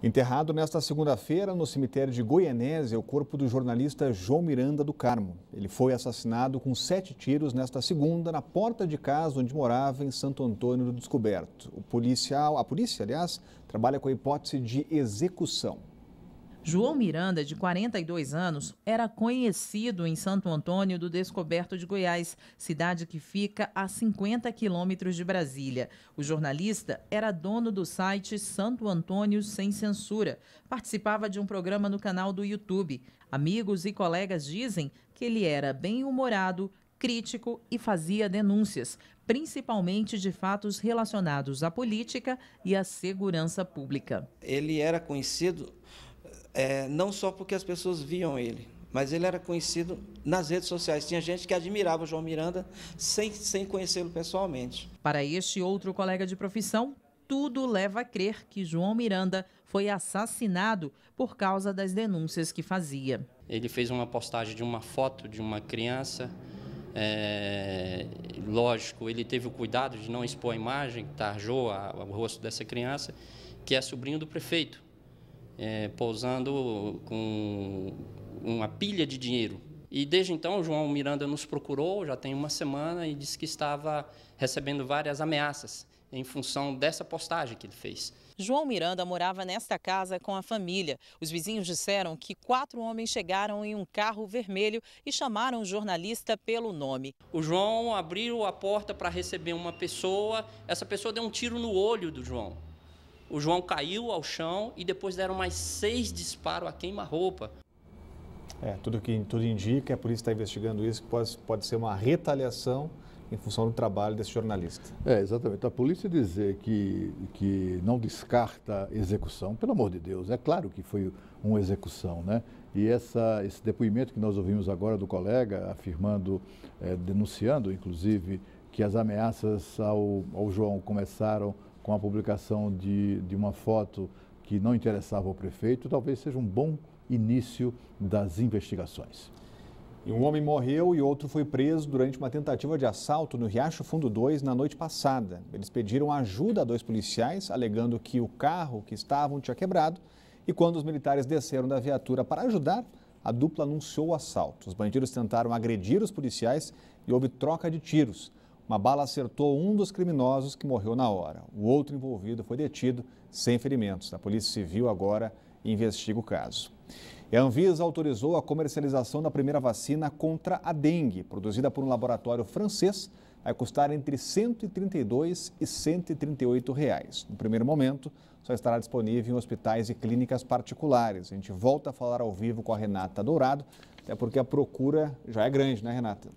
Enterrado nesta segunda-feira no cemitério de Goianésia, o corpo do jornalista João Miranda do Carmo. Ele foi assassinado com sete tiros nesta segunda na porta de casa onde morava em Santo Antônio do Descoberto. O policial, a polícia, aliás, trabalha com a hipótese de execução. João Miranda, de 42 anos, era conhecido em Santo Antônio do Descoberto de Goiás, cidade que fica a 50 quilômetros de Brasília. O jornalista era dono do site Santo Antônio Sem Censura. Participava de um programa no canal do YouTube. Amigos e colegas dizem que ele era bem-humorado, crítico e fazia denúncias, principalmente de fatos relacionados à política e à segurança pública. Ele era conhecido é, não só porque as pessoas viam ele, mas ele era conhecido nas redes sociais. Tinha gente que admirava João Miranda sem, sem conhecê-lo pessoalmente. Para este outro colega de profissão, tudo leva a crer que João Miranda foi assassinado por causa das denúncias que fazia. Ele fez uma postagem de uma foto de uma criança. É, lógico, ele teve o cuidado de não expor a imagem, tarjou a, o rosto dessa criança, que é sobrinho do prefeito é, pousando com uma pilha de dinheiro. E desde então, João Miranda nos procurou, já tem uma semana, e disse que estava recebendo várias ameaças em função dessa postagem que ele fez. João Miranda morava nesta casa com a família. Os vizinhos disseram que quatro homens chegaram em um carro vermelho e chamaram o jornalista pelo nome. O João abriu a porta para receber uma pessoa, essa pessoa deu um tiro no olho do João. O João caiu ao chão e depois deram mais seis disparos a queima-roupa. É, tudo que tudo indica, a é polícia está investigando isso, que pode, pode ser uma retaliação em função do trabalho desse jornalista. É, exatamente. A polícia dizer que, que não descarta execução, pelo amor de Deus, é claro que foi uma execução, né? E essa, esse depoimento que nós ouvimos agora do colega, afirmando, é, denunciando, inclusive, que as ameaças ao, ao João começaram com a publicação de, de uma foto que não interessava ao prefeito, talvez seja um bom início das investigações. um homem morreu e outro foi preso durante uma tentativa de assalto no Riacho Fundo 2 na noite passada. Eles pediram ajuda a dois policiais, alegando que o carro que estavam tinha quebrado. E quando os militares desceram da viatura para ajudar, a dupla anunciou o assalto. Os bandidos tentaram agredir os policiais e houve troca de tiros. Uma bala acertou um dos criminosos que morreu na hora. O outro envolvido foi detido sem ferimentos. A Polícia Civil agora investiga o caso. E a Anvisa autorizou a comercialização da primeira vacina contra a dengue, produzida por um laboratório francês, vai custar entre 132 e 138 reais. No primeiro momento, só estará disponível em hospitais e clínicas particulares. A gente volta a falar ao vivo com a Renata Dourado, até porque a procura já é grande, né, Renata?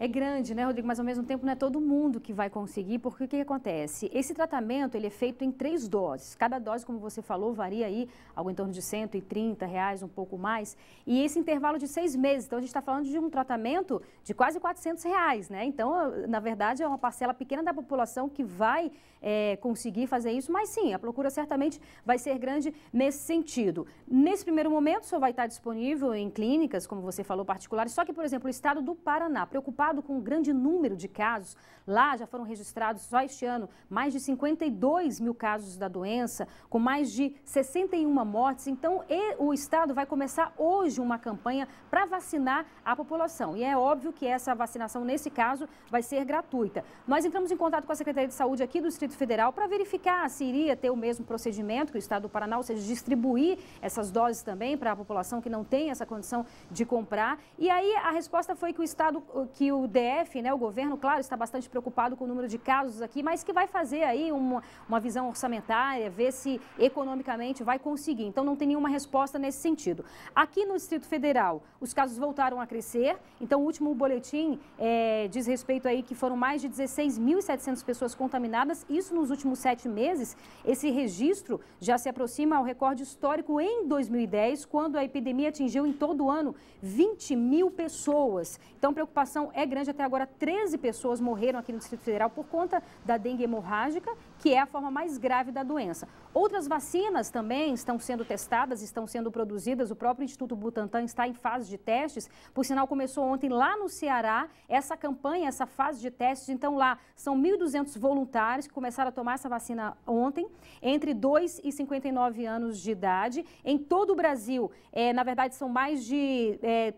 é grande, né, Rodrigo? Mas ao mesmo tempo não é todo mundo que vai conseguir, porque o que acontece? Esse tratamento ele é feito em três doses. Cada dose, como você falou, varia aí algo em torno de 130 reais, um pouco mais. E esse intervalo de seis meses. Então a gente está falando de um tratamento de quase 400 reais, né? Então, na verdade, é uma parcela pequena da população que vai é, conseguir fazer isso, mas sim, a procura certamente vai ser grande nesse sentido. Nesse primeiro momento, só vai estar disponível em clínicas, como você falou, particulares. Só que, por exemplo, o estado do Paraná, preocupado com um grande número de casos. Lá já foram registrados, só este ano, mais de 52 mil casos da doença, com mais de 61 mortes. Então, o Estado vai começar hoje uma campanha para vacinar a população. E é óbvio que essa vacinação, nesse caso, vai ser gratuita. Nós entramos em contato com a Secretaria de Saúde aqui do Distrito Federal para verificar se iria ter o mesmo procedimento que o Estado do Paraná, ou seja, distribuir essas doses também para a população que não tem essa condição de comprar. E aí a resposta foi que o Estado, que o o DF, né, o governo, claro, está bastante preocupado com o número de casos aqui, mas que vai fazer aí uma, uma visão orçamentária, ver se economicamente vai conseguir. Então, não tem nenhuma resposta nesse sentido. Aqui no Distrito Federal, os casos voltaram a crescer. Então, o último boletim é, diz respeito aí que foram mais de 16.700 pessoas contaminadas. Isso nos últimos sete meses. Esse registro já se aproxima ao recorde histórico em 2010, quando a epidemia atingiu em todo o ano 20 mil pessoas. Então, preocupação é Grande, até agora 13 pessoas morreram aqui no Distrito Federal por conta da dengue hemorrágica, que é a forma mais grave da doença. Outras vacinas também estão sendo testadas, estão sendo produzidas. O próprio Instituto Butantan está em fase de testes. Por sinal, começou ontem lá no Ceará essa campanha, essa fase de testes. Então, lá são 1.200 voluntários que começaram a tomar essa vacina ontem, entre 2 e 59 anos de idade. Em todo o Brasil, é, na verdade, são mais de. É,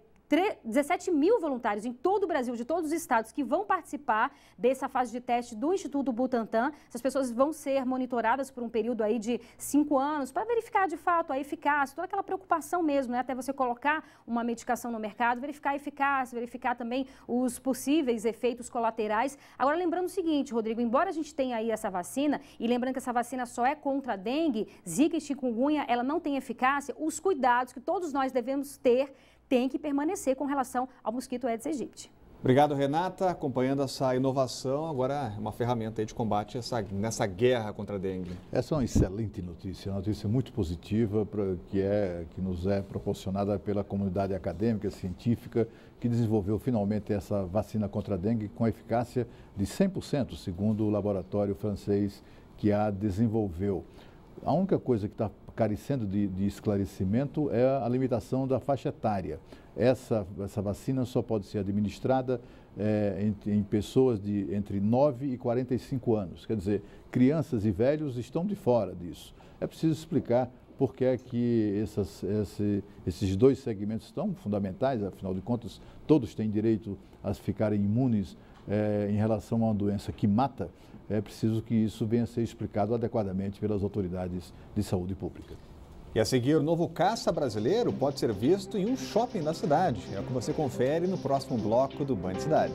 17 mil voluntários em todo o Brasil, de todos os estados, que vão participar dessa fase de teste do Instituto Butantan. Essas pessoas vão ser monitoradas por um período aí de cinco anos para verificar de fato a eficácia, toda aquela preocupação mesmo, né? Até você colocar uma medicação no mercado, verificar a eficácia, verificar também os possíveis efeitos colaterais. Agora, lembrando o seguinte, Rodrigo, embora a gente tenha aí essa vacina, e lembrando que essa vacina só é contra a dengue, zika e chikungunya, ela não tem eficácia, os cuidados que todos nós devemos ter tem que permanecer com relação ao mosquito Aedes aegypti. Obrigado, Renata, acompanhando essa inovação, agora é uma ferramenta de combate essa, nessa guerra contra a dengue. Essa é uma excelente notícia, uma notícia muito positiva pra, que, é, que nos é proporcionada pela comunidade acadêmica, científica, que desenvolveu finalmente essa vacina contra a dengue com eficácia de 100%, segundo o laboratório francês que a desenvolveu. A única coisa que está carecendo de, de, esclarecimento é a limitação da faixa etária. Essa, essa vacina só pode ser administrada é, em, em, pessoas de entre 9 e 45 anos. Quer dizer, crianças e velhos estão de fora disso. É preciso explicar por que é que essas, esse, esses dois segmentos estão fundamentais, afinal de contas, todos têm direito a ficarem imunes é, em relação a uma doença que mata, é preciso que isso venha a ser explicado adequadamente pelas autoridades de saúde pública. E a seguir, o novo caça brasileiro pode ser visto em um shopping da cidade. É o que você confere no próximo bloco do Band Cidade.